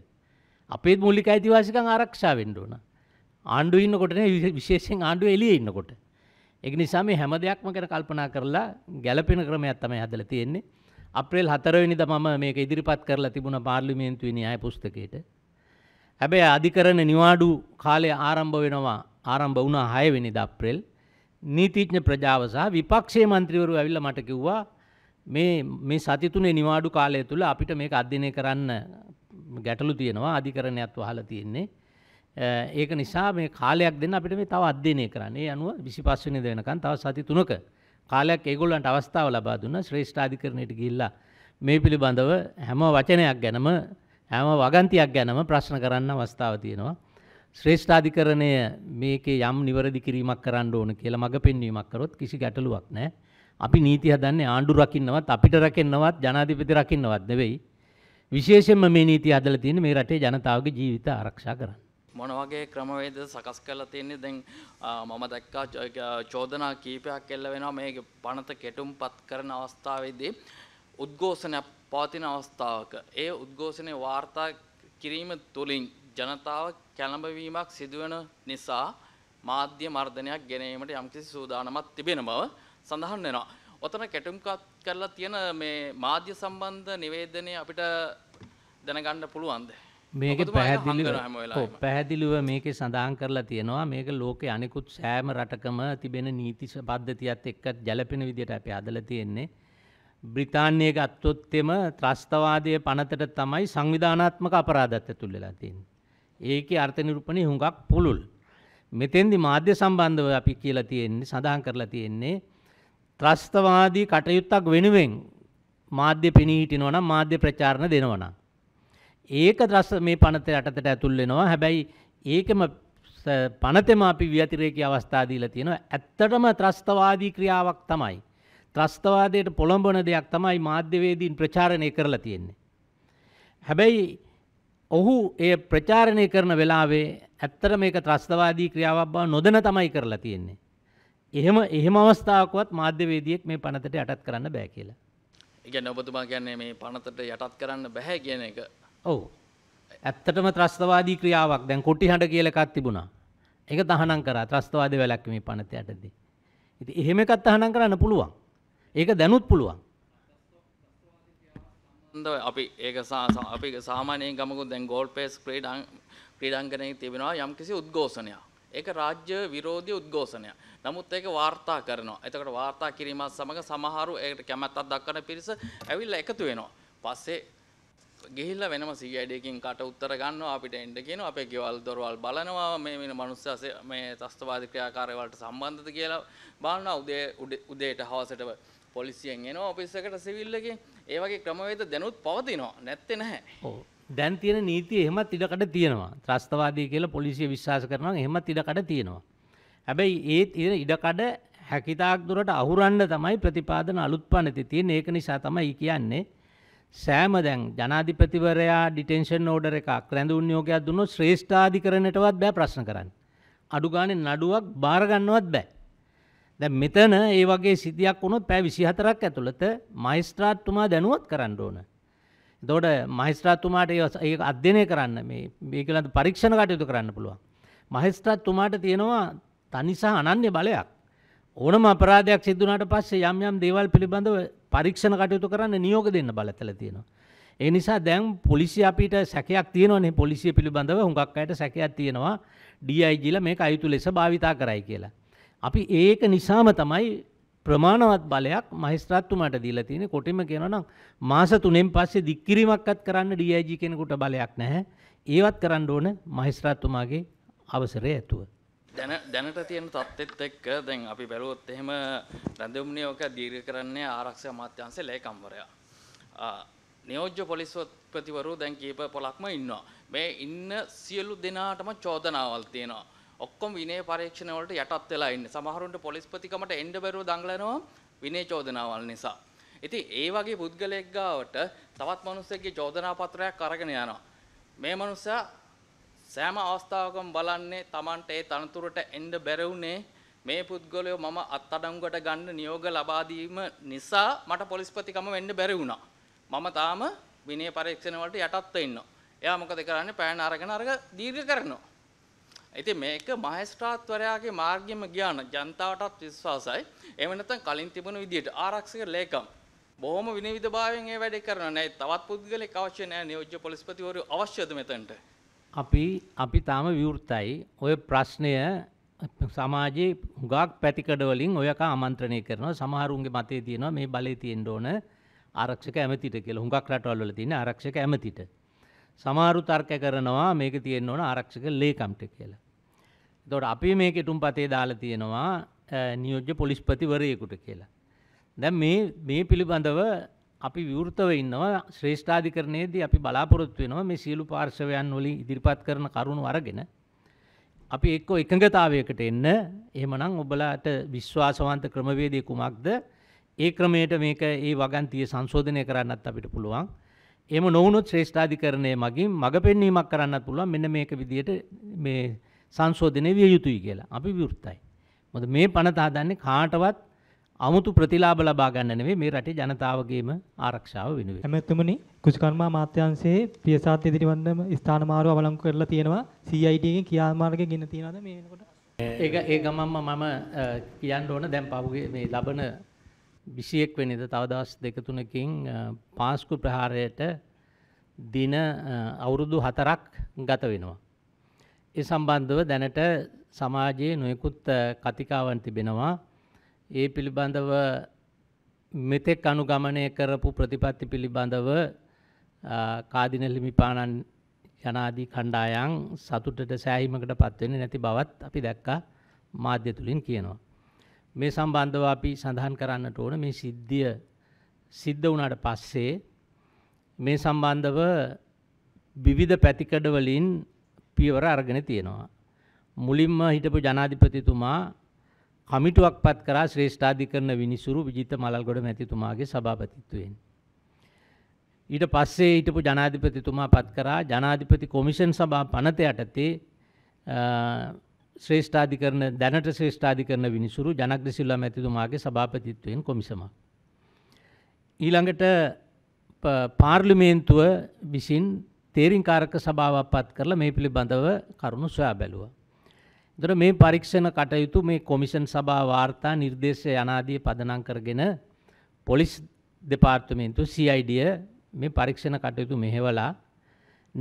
අපේ මූලික අයිතිවාසිකම් ආරක්ෂා වෙන්න ඕන. ආණ්ඩුවේ ඉන්නකොට නේ විශේෂයෙන් ආණ්ඩුවේ එළියේ ඉන්නකොට. එක නිසා මේ හැම දෙයක්ම කර කල්පනා කරලා ගැලපෙන ක්‍රමයක් තමයි හදලා තියෙන්නේ. අප්‍රේල් 4 වෙනිදා මම මේක ඉදිරිපත් කරලා තිබුණ පාර්ලිමේන්තුවේ න්‍යාය පුස්තකයේට. හැබැයි අධිකරණ නිවාඩු කාලය ආරම්භ වෙනවා ආරම්භ වුණා 6 වෙනිදා අප්‍රේල්. නීතිඥ ප්‍රජාව සහ විපක්ෂයේ മന്ത്രിවරු ඇවිල්ලා මට කිව්වා මේ මේ සති තුනේ නිවාඩු කාලය තුල අපිට මේක අධ්‍යයනය කරන්න ගැටලු තියෙනවා අධිකරණයත් වහලා තියෙන්නේ. ඒක නිසා මේ කාලයක් දෙන්න අපිට මේ තව අධ්‍යයනය කරන්න. ඒ අනුව 25 වෙනිදා වෙනකන් තව සති 3ක කාලයක් ඒගොල්ලන්ට අවස්ථාව ලබා දුන්නා ශ්‍රේෂ්ඨාධිකරණයට ගිහිල්ලා මේ පිළිබඳව හැම වචනයක් ගැනම හැම වගන්තියක් ගැනම ප්‍රශ්න කරන්න අවස්ථාව තියෙනවා. ශ්‍රේෂ්ඨාධිකරණය මේකේ යම් නිවැරදි කිරීමක් කරන්න ඕන කියලා මඟ පෙන්වීමක් කරොත් කිසි ගැටලුවක් නැහැ. අපි නීති හදන්නේ ආණ්ඩු රකින්නවත් අපිට රකින්නවත් ජනාධිපති රකින්නවත් නෙවෙයි. විශේෂයෙන්ම මේ නීති හදලා තියෙන්නේ මේ රටේ ජනතාවගේ ජීවිත ආරක්ෂා කරන්න. මොන වගේ ක්‍රමවේද සකස් කරලා තියෙන්නේ දැන් මම දැක්කා චෝදනා කීපයක් එල්ල වෙනවා මේ පනත කෙටුම්පත් කරන අවස්ථාවේදී උද්ඝෝෂණයක් පවතින අවස්ථාවක ඒ උද්ඝෝෂණය වාර්තා කිරීම තුළින් ජනතාව කැළඹවීමක් සිදුවන නිසා මාධ්‍ය මර්ධනයක් ගෙනීමට යම්කිසි සූදානමක් තිබෙන බව සඳහන් වෙනවා. ඔතන කැටුම්පත් කරලා තියෙන මේ මාධ්‍ය සම්බන්ධ නිවේදනය අපිට දැනගන්න පුළුවන්ද? මේක පැහැදිලි පැහැදිලිව මේක සඳහන් කරලා තියෙනවා මේක ලෝකෙ අනෙකුත් සෑම රටකම තිබෙන නීතිස පද්ධතියත් එක්කත් ජලපෙන විදිට අප අදල තියෙන්නේ. බ්‍රිතාන්‍යය ගත්තොත්තෙම ත්‍රස්තවාදය පනතට තමයි සංවිධානාත්මක අපරාධත්ත තුල්ලලා තින්. ඒක අර්ථනිරූපණය හුඟක් පුළුල්. මෙතෙන්දි මාධ්‍ය සම්බන්ධව අපි කියලා තියෙන්නේ සඳහන් කරලා තියෙන්නේ. ත්‍රස්තවාදී කටයුත්තක් වෙනුවෙන් මාධ්‍ය පිණිහිටිනවන මාධ්‍ය ප්‍රචාරණ දෙනවනම්. ඒක දස් මේ පනත යටතට ඇතුල් වෙනවා හැබැයි ඒකම පනතෙම අපි ව්‍යතිරේක අවස්ථාදීල තියෙනවා ඇත්තටම ත්‍රස්තවාදී ක්‍රියාවක් තමයි. ත්‍රස්තවාදයට පොළඹන දෙයක් තමයි මාධ්‍යවේදීන් ප්‍රචාරණය කරලා තියෙන්නේ. හැබැයි ඔහු ඒ ප්‍රචාරණය කරන වෙලාවේ ඇත්තට මේක ත්‍රස්තවාදී ක්‍රියාවක් බව නොදැන තමයි කරලා තියෙන්නේ. එහෙම එහෙම අවස්ථාවකවත් මාධ්‍යවේදියෙක් මේ පනතට යටත් කරන්න බෑ කියලා. ඉගැන ඔබතුමා කියන්නේ මේ පනතට යටත් කරන්න බැහැ කියන එක ඔව් ඇත්තටම ත්‍රස්තවාදී ක්‍රියාවක් දැන් කුටි හඬ කියලා එකක් තිබුණා. ඒක තහනම් කරා ත්‍රස්තවාදී වැලක්වීම පනත යටදී. ඉතින් එහෙම එකක් තහනම් කරන්න පුළුවන්. ඒක දැනුත් පුළුවන්. අපි ඒක අපි සාමාන්‍යයෙන් ගමකු දැන් ගෝල් පේස් ක්‍රීඩාංගණයේ තිබෙනවා යම්කිසි උද්ඝෝෂණයක්. ඒක රාජ්‍ය විරෝධී උද්ඝෝෂණය. නමුත් ඒක වාර්තා කරනවා. එතකොට වාර්තා කිරීමත් සමග සමහරු ඒකට කැමැත්තක් දක්වන පිරිස ඇවිල්ලා එකතු වෙනවා. පස්සේ ගිහිල්ලා වෙනම සී ඇඩයකින් කට උත්තර ගන්නවා අපිට එන්න කියනවා අපේ ගෙවල් දොරවල් බලනවා මේ වෙන මනුස්සයස මේ ත්‍රස්තවාදී ක්‍රියාකාරවලට සම්බන්ධද කියලා බලනවා උදේ උදේට හවසට පොලිසියෙන් එනවා ඔෆිස් එකට සිවිල් එකේ ඒ වගේ ක්‍රමවේද දැනුත් පවතිනවා නැත්තේ නැහැ. ඔව්. දැන් තියෙන නීතිය එහෙමත් ඉඩකඩ තියෙනවා. ත්‍රස්තවාදී කියලා පොලිසිය විශ්වාස කරනවා එහෙමත් ඉඩකඩ තියෙනවා. හැබැයි ඒත් ඉඩකඩ හැකිතාක් දුරට අහුරන්න තමයි ප්‍රතිපාදන අලුත් පනති තියෙන ඒක නිසා තමයි කියන්නේ සෑම දැන් ජනාධිපතිවරයා ඩිටෙන්ෂන් ඕඩර් එකක් රැඳවුන් නියෝගයක් දුන්නොත් ශ්‍රේෂ්ඨාධිකරණයටවත් බෑ ප්‍රශ්න කරන්න. අඩු ගානේ නඩුවක් බාර ගන්නවත් බෑ. දැන් මෙතන ඒ වගේ සිද්ධියක් වුණොත් පැය 24ක් ඇතුළත මයිස්ත්‍රාත්තුමා දැනුවත් කරන්න ඕන. එතකොට මයිස්ත්‍රාත්තුමාට ඒක අධ්‍යයනය කරන්න මේ මේකලන්ට පරීක්ෂණ කටයුතු කරන්න පුළුවන්. මහස්ත්‍රාත්තුමාට තියෙනවා තනිසා අනන්‍ය බලයක්. ඕනම අපරාධයක් සිදුනාට පස්සේ යම් යම් දේවල් පිළිබඳව පරීක්ෂණ කටයුතු කරන්න නියෝග දෙන්න බලතල තියෙනවා. ඒ නිසා දැන් පොලිසිය අපිට සැකයක් තියෙනවනේ පොලිසිය පිළිබඳව හුඟක් අයට සැකයක් තියෙනවා DI කියලා මේක අයුතු ලෙස භාවිතා කරයි කියලා. අපි ඒක නිසාම තමයි ප්‍රමාණවත් බලයක් මහිස්ත්‍රාත්තුමාට දීලා තියෙන්නේ කොටිම කියනවා නම් මාස 3න් පස්සේ දික්කිරීමක්වත් කරන්න DIG කෙනෙකුට බලයක් නැහැ. ඒවත් කරන්න ඕන මහිස්ත්‍රාත්තුමාගේ අවසරය ඇතුව. දැන දැනට තියෙන තත්ත්වෙත් එක්ක දැන් අපි බැලුවොත් එහෙම රැඳවුම්නේ ඔක දීර්ඝ කරන්නේ ආරක්ෂක අමාත්‍යාංශයේ ලේකම්වරයා. නියෝජ්‍ය පොලිස්පතිවරු දැන් කීප පොලක්ම ඉන්නවා. මේ ඉන්න සියලු දෙනාටම චෝදනාවල් තියෙනවා. ඔක්කොම විනය පරීක්ෂණ වලට යටත් වෙලා ඉන්නේ. සමහරුන්ට පොලිස්පතිකමට එන්න බැරුව දඟලනවා විනය චෝදනාවල් නිසා. ඉතින් ඒ වගේ පුද්ගලයෙක් ගාවට තවත් මිනිස්සෙක්ගේ චෝදනා පත්‍රයක් අරගෙන යනවා. මේ මිනිසා සෑම අවස්ථාවකම බලන්නේ Tamanට ඒ තනතුරට එන්න බැරුණේ මේ පුද්ගලයෝ මම අත්අඩංගුවට ගන්න නියෝග ලබා නිසා මට පොලිස්පතිකම වෙන්න බැරි වුණා. මම තාම විනය පරීක්ෂණ වලට යටත් වෙන්නවා. එයා මොකද කරන්නේ? පෑන අරගෙන අරග දීර්ඝ කරනවා. ඉතින් මේක මහේස්ත්‍රාත්වරයාගේ මාර්ගයම ගියාන ජනතාවටත් විශ්වාසයි. එහෙම නැත්නම් කලින් තිබුණ විදියට ආරක්ෂක ලේකම් බොහොම විනිවිදභාවයෙන් ඒ වැඩේ කරනවා. නැහැ තවත් පුද්ගලෙක් අවශ්‍ය නැහැ නියෝජ්‍ය පොලිස්පතිවරු අවශ්‍යද මෙතනට? අපි අපි තාම විවෘතයි. ඔය ප්‍රශ්නය සමාජයේ හුඟක් පැතිකඩ වලින් ඔයක ආමන්ත්‍රණය කරනවා. සමහරුන්ගේ මතේ තියෙනවා මේ බලේ තියෙන්න ඕන ආරක්ෂක ඇමතිට කියලා. හුඟක් රටවල් වල තියෙන ආරක්ෂක ඇමතිට. සමහරු තර්ක කරනවා මේක තියෙන්න ඕන ආරක්ෂක ලේකම්ට කියලා. එතකොට අපි මේ කෙටුම්පතේ දාලා තියෙනවා නියෝජ්‍ය පොලිස්පතිවරයෙකුට කියලා. දැන් මේ මේ පිළිබඳව අපි විවෘතව ඉන්නවා ශ්‍රේෂ්ඨාධිකරණයේදී අපි බලාපොරොත්තු වෙනවා මේ සියලු පාර්ශවයන් වලින් ඉදිරිපත් කරන කරුණු අරගෙන අපි එක්කෝ එකඟතාවයකට එන්න එහෙමනම් ඔබලාට විශ්වාසවන්ත ක්‍රමවේදය කුමක්ද ඒ ක්‍රමයට මේක ඒ වගන්තිය සංශෝධනය කරන්නත් අපිට පුළුවන් එම නොවුනොත් ශ්‍රේෂ්ඨාධිකරණය මගින් මඟ පෙන්වීමක් කරන්නත් පුළුවන් මෙන්න මේක විදියට මේ සංශෝධනය විය යුතුයි කියලා අපි විවෘත්තයි මොකද මේ පනත හදන්නේ කාටවත් අමුතු ප්‍රතිලාභ ලබා ගන්න නෙවෙයි මේ රටේ ජනතාවගේම ආරක්ෂාව වෙනුවෙන්. හැමතුමනි කුෂිකර්මා මාත්‍යංශයේ පියසාත් ඉදිරිවන්නම ස්ථාන මාරුව අවලංකු කරලා තියෙනවා CID එකෙන් ක්‍රියාමාර්ගය ගෙන තියනවාද මේ වෙනකොට? ඒක ඒ ගමම්ම මම කියන්න ඕන දැන් පහුගේ මේ ලබන 21 වෙනිදා තව දවස් දෙක තුනකින් පාස්කු ප්‍රහාරයට දින අවුරුදු 4ක් ගත වෙනවා. ඒ සම්බන්ධව දැනට සමාජයේ නොයෙකුත් කතිකාවන් තිබෙනවා. ඒ පිළිබඳව මෙතෙක් අනුගමනය කරපු ප්‍රතිපත්ති පිළිබඳව කාදිනල් හිමිපාණන් යනාදී කණ්ඩායම් සතුටට සෑහීමකට පත්වෙන්නේ නැති බවත් අපි දැක්කා මාධ්‍ය තුලින් කියනවා. මේ සම්බන්ධව අපි සඳහන් කරන්නට ඕන මේ සිද්ධිය සිද්ධ වුණාට පස්සේ මේ සම්බන්ධව විවිධ පැතිකඩ වලින් පියවර අරගෙන තියෙනවා. මුලින්ම හිටපු ජනාධිපතිතුමා කමිටුවක් පත් කරා ශ්‍රේෂ්ඨාධිකරණ විනිසුරු විජිත මලල්ගොඩ මැතිතුමාගේ සභාපතිත්වයෙන්. ඊට පස්සේ හිටපු ජනාධිපතිතුමා පත් කරා ජනාධිපති කොමිෂන් සභා පනත යටතේ ශ්‍රේෂ්ඨාධිකරණ දැනට ශ්‍රේෂ්ඨාධිකරණ විනිසුරු ජනග්‍රසිල්ලා මැතිතුමාගේ සභාපතිත්වයෙන් කොමිසම. ඊළඟට පාර්ලිමේන්තුව විසින් තේරින්කාරක සභාවක් පත් කරලා මේ පිළිබඳව කරුණු සොයා බැලුවා. දොර මේ පරීක්ෂණ කටයුතු මේ කොමිෂන් සභා වාර්තා නිර්දේශය යනාදී පදනම් කරගෙන පොලිස් දෙපාර්තමේන්තු CIDිය මේ පරීක්ෂණ කටයුතු මෙහෙවලා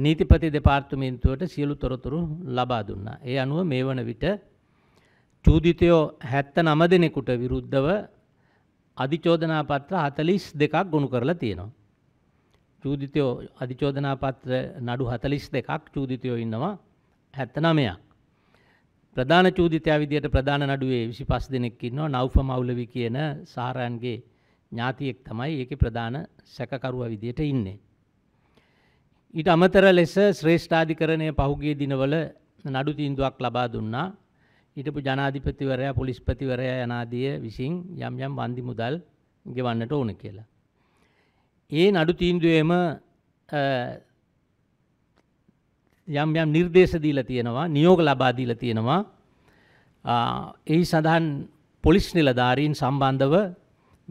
නීතිපති දෙපාර්තමේන්තුවට සියලු තොරතුරු ලබා දුන්නා. ඒ අනුව මේ වන විට චූදිතයෝ හැත්ත නම දෙනෙකුට විරුද්ධව අධිචෝදනා පත්‍ර හතලිස් දෙකක් ගොුණු කරලා තියෙනවා. චූදිතයෝ අධිචෝදනා පත්‍ර නඩු හතලිස් දෙකක් චූදිතයෝ ඉන්නවා හැත්තනමයක්. ප්‍රධාන චූදිතයා විදියට ප්‍රධාන නඩුවේ 25 දෙනෙක් ඉන්නවා නෞෆ මවුලවි කියන සාරයන්ගේ ඥාතියෙක් තමයි ඒකේ ප්‍රධාන සැකකරුවා විදියට ඉන්නේ. ඊට අමතර ලෙස ශ්‍රේෂ්ඨාධිකරණය පහුගිය දිනවල නඩු තීන්දුවක් ලබා දුන්නා. හිටපු ජනාධිපතිවරයා පොලිස්පතිවරයා යනාදිය විසින් යම් යම් වන්දි මුදල් ගෙවන්නට ඕන කියලා. ඒ නඩු තීන්දුවේම යම් යම් නිර්දේශ දීලා තියෙනවා නියෝග ලබා දීලා තියෙනවා එහි සඳහන් පොලිස් නිලධාරීන් සම්බන්ධව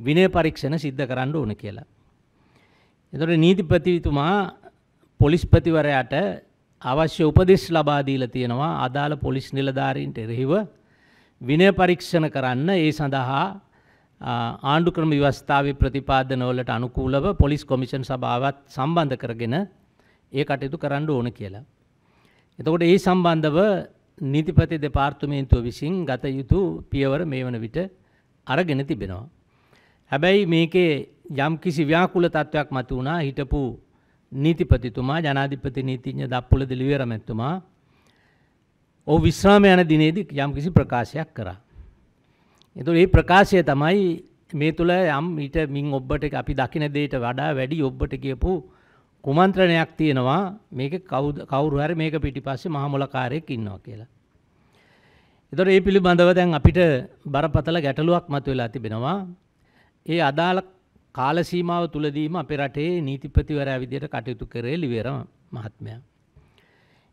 විනය පරීක්ෂණ සිද්ධ කරන්න ඕන කියලා. එතකොට නීතිපතිතුමා පොලිස්පතිවරයාට අවශ්‍ය උපදෙස් ලබා දීලා තියෙනවා අදාළ පොලිස් නිලධාරීන්ට එරෙහිව විනය පරීක්ෂණ කරන්න ඒ සඳහා ආණ්ඩු ක්‍රම ව්‍යවස්ථාවේ ප්‍රතිපාදනවලට අනුකූලව පොලිස් කොමිෂන් සභාවත් සම්බන්ධ කරගෙන ඒ කටයුතු කරන්න ඕන කියලා. එතකොට ඒ සම්බන්ධව නීතිපති දෙපාර්තමේන්තුව විසින් ගත යුතු පියවර මේ වන විට අරගෙන තිබෙනවා. හැබැයි මේකේ යම් කිසි ව්‍යාකුල තත්ත්වයක් මතු වුණා හිටපු නීතිපතිතුමා ජනාධිපති නීතිඥ දප්පුල දිලිවේර මැතිතුමා ඔහු විශ්‍රාම යන දිනේදී යම් කිසි ප්‍රකාශයක් කරා. එතකොට මේ ප්‍රකාශය තමයි මේ තුළ යම් ඊට මින් ඔබට අපි දකින දෙයට වඩා වැඩි ඔබට කියපු කුමන්ත්‍රණයක් තියෙනවා මේක කවුද කවුරු හරි මේක පිටිපස්සේ මහමොලකාරයෙක් ඉන්නවා කියලා. එතකොට මේ පිළිබඳව දැන් අපිට බරපතල ගැටලුවක් මතුවලා තිබෙනවා. ඒ අදාළ කාල සීමාව තුලදීම අපේ රටේ නීතිපතිවරයා විදියට කටයුතු කරේ ලිවේරම මහත්මයා.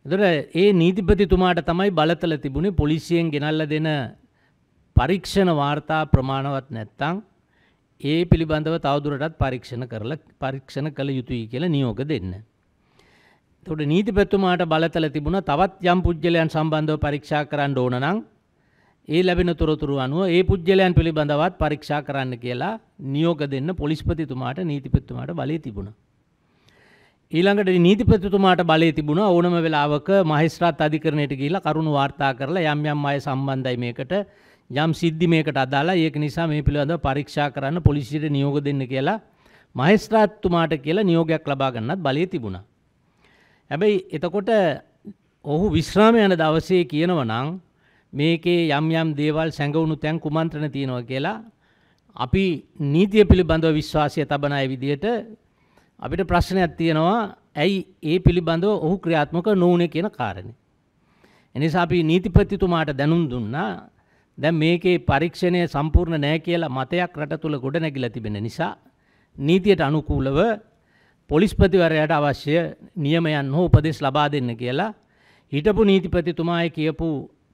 එතකොට ඒ නීතිපතිතුමාට තමයි බලතල තිබුණේ පොලිසියෙන් ගෙනල්ලා දෙන පරීක්ෂණ වාර්තා ප්‍රමාණවත් නැත්නම් ඒ පිළිබඳව තවදුරටත් පරීක්ෂණ කරලා පරීක්ෂණ කළ යුතුයි කියලා නියෝග දෙන්න. තොට නීතිපැත්තුමාට බලතල තිබුණ තවත් යම් පුද්ගලයන් සම්බන්ධව පරීක්ෂා කරන්න ඕන නම් ඒ ලැබෙන තොරතුරු අනුව ඒ පුද්ගලයන් පිළිබඳවත් පරීක්ෂා කරන්න කියලා නියෝග දෙන්න පොලිස්පතිතුමාට නීතිපැත්තුමාට බලය තිබුණ. ඊළඟට නීතිපැත්තුමාට බලය තිබුණ ඕනම වෙලාවක මහිස්ත්‍රාත් අධිකරණයට කියලා කරුණු වාර්තා කරලා යම් යම් අය සම්බන්ධයි මේකට යම් සිද්ධි මේකට අදාලා ඒක නිසා මේ පිළිබඳව පරීක්ෂා කරන්න පොලිසියට නියෝග දෙන්න කියලා මහේස්ත්‍රාත්තුමාට කියලා නියෝගයක් ලබා ගන්නත් බලය තිබුණා. හැබැයි එතකොට ඔහු විශ්‍රාම යන දවසේ කියනව නම් මේකේ යම් යම් දේවල් සැඟවුණු තැන් කුමන්ත්‍රණ තියෙනවා කියලා අපි නීතිය පිළිබඳව විශ්වාසය තබන අය විදිහට අපිට ප්‍රශ්නයක් තියෙනවා ඇයි ඒ පිළිබඳව ඔහු ක්‍රියාත්මක නොවුනේ කියන කාරණේ. එනිසා අපි නීතිපතිතුමාට දැනුම් දුන්නා දැන් මේකේ පරීක්ෂණය සම්පූර්ණ නෑ කියලා මතයක් රට තුළ ගොඩනැගිලා තිබෙන නිසා නීතියට අනුකූලව පොලිස්පතිවරයට අවශ්‍ය නියමයන් හෝ උපදෙස් ලබා දෙන්න කියලා හිටපු නීතිපතිතුමාය කියපු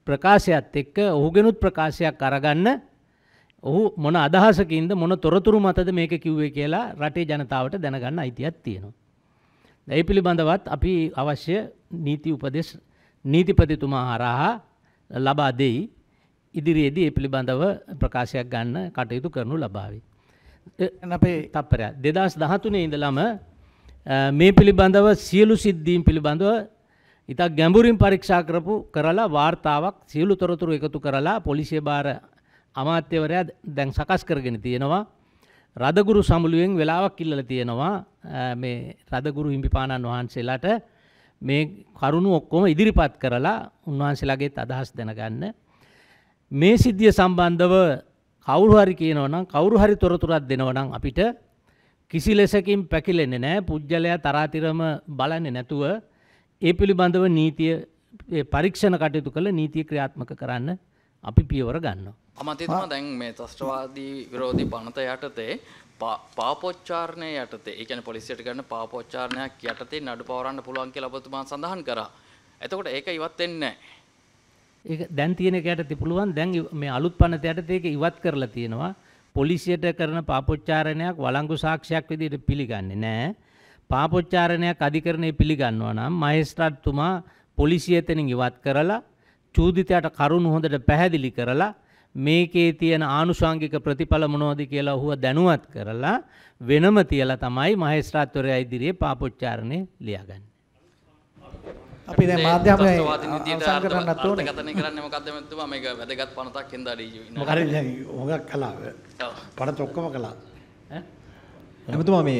ප්‍රකාශයත් එක්ක ඔහුගෙනුත් ප්‍රකාශයක් අරගන්න ඔහු මොන අදහසකින්ද මොන තොරතුරු මතද මේක කිව්වේ කියලා රටේ ජනතාවට දැනගන්න අයිතියක් තියෙනවා. දැයි පිළිබඳවත් අපි අවශ්‍ය නීති උපදෙස් නීතිපතිතුමා හරහා ලබා දෙයි. ඉදිරියේදී ඒ පිළිබඳව ප්‍රකාශයක් ගන්න කටයුතු කරනු ලබාවි. අපේ තත්පරය දෙදස් දහතුනේ ඉඳලම මේ පිළිබඳව සියලු සිද්ධීම් පිළිබඳව ඉතා ගැඹුරින් පරීක්ෂා කරපු කරලා වාර්තාවක් සියලු තොරතුරු එකතු කරලා පොලිසිය බාර අමාත්‍යවරයා දැන් සකස් කරගෙන තියෙනවා. රදගුරු සමුළුවෙන් වෙලාවක් ඉල්ලල තියෙනවා මේ රදගුරු හිම්පිපාණන් වහන්සේලාට මේ කරුණු ඔක්කොම ඉදිරිපත් කරලා උන්වහන්සේලාගේත් අදහස් දැනගන්න මේ සිද්ධිය සම්බන්ධව කවුරු හරි කියනවනම් කවුරු හරි තොරතුරක් දෙනවනම් අපිට කිසි ලෙසකින් පැකිලෙන්නේ නැහැ පුජ්‍යලයා තරාතිරම බලන්නේ නැතුව ඒ පිළිබඳව නීතිය පරීක්ෂණ කටයුතු කළ නීතිය ක්‍රියාත්මක කරන්න අපි පියවර ගන්නවා. අමතිතුමා දැන් මේ ත්‍රස්ටවාදී විරෝධී පනත යටතේ පාපොච්චාරණය යටතේ ඒ කියන්නේ පොලිසියට ගන්න පාපොච්චාරණයක් යටතේ නඩු පවරන්න පුළුවන් කියලා ඔබතුමා සඳහන් කරා. එතකොට ඒක ඉවත් වෙන්නේ නැහැ. ඒක දැන් තියෙන කයටත් පුළුවන් දැන් මේ අලුත් පනත යටතේ ඒක ඉවත් කරලා තියෙනවා. පොලිසියට කරන පාපොච්චාරණයක් වළංගු සාක්ෂියක් විදිහට පිළිගන්නේ නැහැ. පාපොච්චාරණයක් අධිකරණය පිළිගන්නවා නම් මහේස්ත්‍රාත්තුමා පොලිසිය එතනින් ඉවත් කරලා චූදිතයාට කරුණු හොඳට පැහැදිලි කරලා මේකේ තියෙන ආනුෂංගික ප්‍රතිඵල මොනවද කියලා ඔහුව දැනුවත් කරලා වෙනම තියලා තමයි මහේස්ත්‍රාත්වරයා ඉදිරියේ පාපොච්චාරණය ලියාගන්නේ. අපි දැන් මාධ්‍යමය අවසන් කරන්නත් ඕනේ. අර්ථකථනය කරන්නේ මොකද්ද මෙතුමා මේක වැදගත් පනතක් හින්දා ඩීජු ඉන්නවා. හරි දැන් හොඟක් කළා. පනත ඔක්කොම කළා. ඈ එතුමා මේ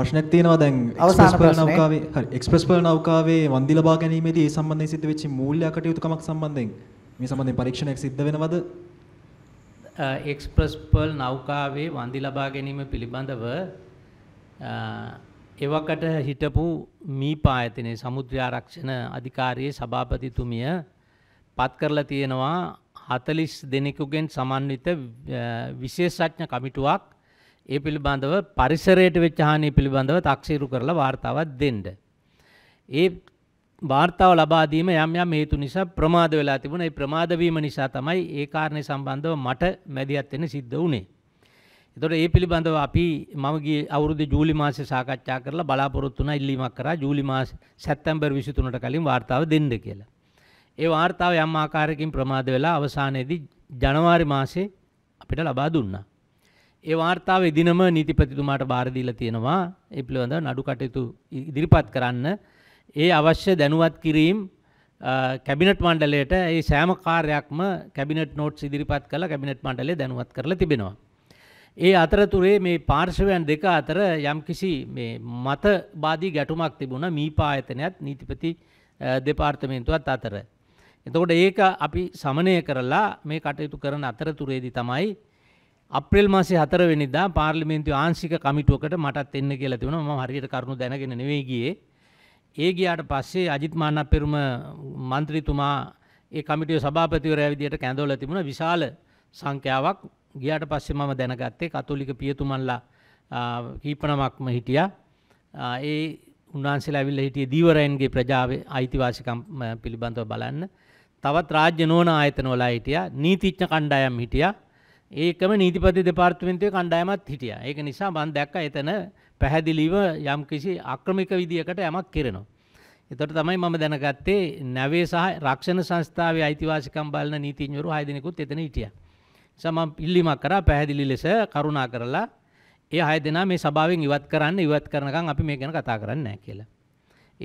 ප්‍රශ්නයක් තියෙනවා දැන් එක්ස්ප්‍රස් පර්ල් නෞකාවේ හරි එක්ස්ප්‍රස් පර්ල් නෞකාවේ වන්දි ලබා ගැනීමේදී ඒ සම්බන්ධයෙන් සිද්ධ වෙච්ච මූල්‍ය කටයුතුකමක් සම්බන්ධයෙන් මේ සම්බන්ධයෙන් පරීක්ෂණයක් සිද්ධ වෙනවද? එක්ස්ප්‍රස් පර්ල් නෞකාවේ වන්දි ලබා ගැනීම පිළිබඳව එවකට හිටපු මීපායතනයේ සමුද්‍රාරක්ෂණ අධිකාරියේ සභාපතිතුමිය පත් කරලා තියෙනවා 40 දෙනෙකුගෙන් සමන්විත විශේෂඥ කමිටුවක් ඒ පිළිබඳව පරිසරයට වෙච්ච හානිය පිළිබඳව තක්සීරු කරලා වාර්තාවක් දෙන්න. ඒ වාර්තාව ලබා දීම යම් යම් හේතු නිසා ප්‍රමාද වෙලා තිබුණා. ඒ ප්‍රමාද වීම නිසා තමයි ඒ කාරණේ සම්බන්ධව මට මැදිහත් වෙන්න සිද්ධ වුණේ. එතකොට ඒ පිළිබඳව අපි මම ගියේ අවුරුදු ජූලි මාසේ සාකච්ඡා කරලා බලාපොරොත්තු වුණා ඉල්ලීමක් කරා ජූලි මාස සැප්තැම්බර් 23ට කලින් වාර්තාව දෙන්න කියලා. ඒ වාර්තාව යම් ආකාරයකින් ප්‍රමාද වෙලා අවසානයේදී ජනවාරි මාසේ අපිට ලබා දුන්නා. ඒ වාර්තාව එදිනම නීතිපතිතුමාට බාර දීලා තියෙනවා ඒ පිළිබඳව නඩු කටයුතු ඉදිරිපත් කරන්න ඒ අවශ්‍ය දැනුවත් කිරීම කැබිනට් මණ්ඩලයට ඒ සෑම කාර්යයක්ම කැබිනට් නෝට්ස් ඉදිරිපත් කළා කැබිනට් මණ්ඩලය දැනුවත් කරලා තිබෙනවා. ඒ අතරතුරේ මේ පාර්ශවයන් දෙක අතර යම්කිසි මේ මතවාදී ගැටුමක් තිබුණ මී පායතනයත් නීතිපති දෙපාර්තමේන්තුවත් අතර. එතකොට ඒක අපි සමනය කරලා මේ කටයුතු කරන අතරතුරේදී තමයි අප්‍රේල් මාසේ හතරවෙනිදා පාර්ලිමේන්තු ආංශික කමිටුවකට මටත් එන්න කියලා තිබුණා මම හරියට කරුණු දැනගෙන නෙවෙයි ගියේ. ඒ ගියාට පස්සේ අජිත් මානපෙරුම മന്ത്രിතුමා ඒ කමිටුවේ සභාපතිවරයා විදියට කැඳවලා තිබුණා විශාල සංඛ්‍යාවක් ගියාට පස්සේ මම දැනගත්තේ කතෝලික පියතුමන්ලා කීපනමක්ම හිටියා ඒ උන්වහන්සේලා ඇවිල්ලා හිටියේ දීවරයන්ගේ ප්‍රජාවේ අයිතිවාසිකම් පිළිබඳව බලන්න තවත් රාජ්‍ය නෝන ආයතනවල හිටියා නීතිඥ කණ්ඩායම් හිටියා ඒකම නීතිපති දෙපාර්තමේන්තුවේ කණ්ඩායමත් හිටියා ඒක නිසා මම දැක්කා එතන පැහැදිලිව යම්කිසි ආක්‍රමික විදියකට යමක් කරනවා එතකොට තමයි මම දැනගත්තේ නැවේ සහ රක්ෂණ සංස්ථාවේ අයිතිවාසිකම් බලන නීතිඥවරු 6 දෙනෙකුත් එතන හිටියා සමම් ඉල්ලීමක් කරා පැහැදිලි ලෙස කරුණා කරලා ඒ අය දෙනා මේ සභාවෙන් ඉවත් කරන්න ඉවත් කරනකම් අපි මේ ගැන කතා කරන්නේ නැහැ කියලා.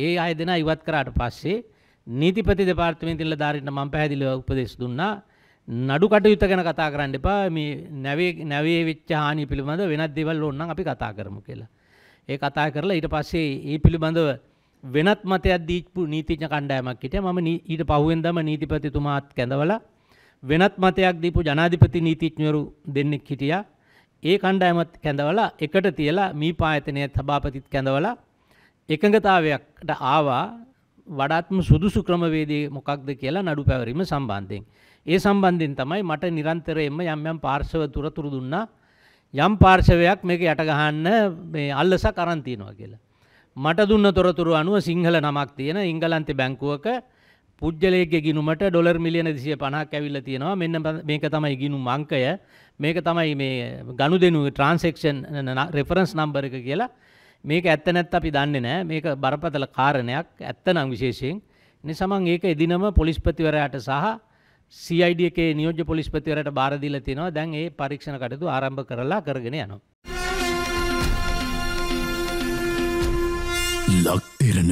ඒ අය දෙනා ඉවත් කරාට පස්සේ නීතිපති දෙපාර්තමේන්තුවේ නිලධාරීන්ට මම පැහැදිලිව උපදෙස් දුන්නා නඩු කටයුත්ත ගැන කතා කරන්න එපා මේ නැවේ නැවේ වෙච්ච හානිය පිළිබඳ වෙනත් දේවල් ඕනනම් අපි කතා කරමු කියලා. ඒ කතා කරලා ඊට පස්සේ ඒ පිළිබඳව වෙනත් මතයක් දීපු නීතිඥ කණ්ඩායමක් හිටියා. මම ඊට පහුවෙන්දම නීතිපතිතුමාත් කැඳවලා වෙනත් මතයක් දීපු ජනාධිපති නීතිඥවරු දෙන්නෙක් හිටියා. ඒ කණ්ඩායමත් කැඳවලා එකට තියලා මී පායතනයත් සභාපතිත් කැඳවලා එකඟතාවයක්ට ආවා වඩාත්ම සුදුසු ක්‍රමවේදේ මොකක්ද කියලා නඩු පැවරීම සම්බන්ධයෙන්. ඒ සම්බන්ධයෙන් තමයි මට නිරන්තරයෙන්ම යම් යම් පාර්ශව තුරතුරු දුන්නා යම් පාර්ශවයක් මේක යට ගහන්න මේ අල්ලසක් අරන් තියනවා කියලා. මට දුන්න තොරතුරු අනුව සිංහල නමක් තියෙන ඉංගලන්තේ බැංකුවක පුද්ගලයෙක්ගේ ගිනුමට ඩොලර් මිලියන දෙසිය පණක් ඇවිල්ල තියෙනවා මෙන්න මේක තමයි ගිනුම් අංකය මේක තමයි මේ ගණු දෙනු ට්‍රන්සෙක්ෂන් රෙෆරන්ස් නම්බර එක කියලා මේක ඇත්ත නැත් අපි දන්නේ නෑ මේක බරපතල කාරණයක් ඇත්තනම් විශේෂයෙන් නිසමන් ඒක එදිනම පොලිස්පතිවරයාට සහ CID එකේ නියෝජ්‍ය පොලිස්පතිවරයාට බාර දීලා තියෙනවා දැන් ඒ පරීක්ෂණ කටයුතු ආරම්භ කරලා කරගෙන යනවා ලක්තිරණ